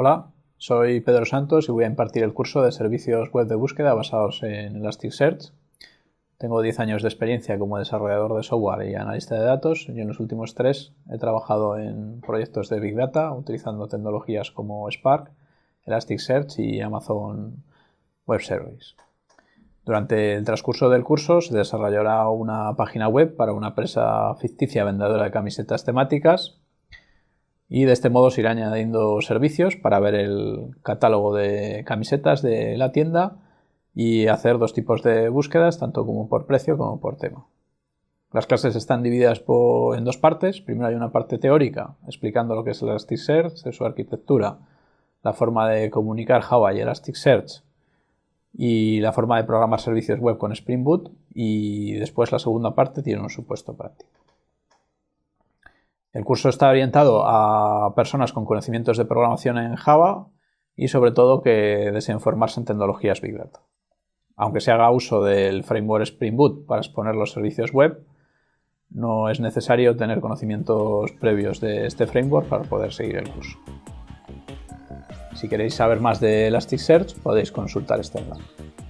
Hola, soy Pedro Santos y voy a impartir el curso de servicios web de búsqueda basados en Elasticsearch. Tengo 10 años de experiencia como desarrollador de software y analista de datos y en los últimos tres he trabajado en proyectos de Big Data utilizando tecnologías como Spark, Elasticsearch y Amazon Web Service. Durante el transcurso del curso se desarrollará una página web para una empresa ficticia vendedora de camisetas temáticas y de este modo se irá añadiendo servicios para ver el catálogo de camisetas de la tienda y hacer dos tipos de búsquedas, tanto como por precio como por tema. Las clases están divididas en dos partes. Primero hay una parte teórica, explicando lo que es Elasticsearch, su arquitectura, la forma de comunicar Java y Elasticsearch y la forma de programar servicios web con Spring Boot. Y después la segunda parte tiene un supuesto práctico. El curso está orientado a personas con conocimientos de programación en Java y sobre todo que deseen formarse en tecnologías Big Data. Aunque se haga uso del framework Spring Boot para exponer los servicios web, no es necesario tener conocimientos previos de este framework para poder seguir el curso. Si queréis saber más de Elasticsearch podéis consultar este enlace.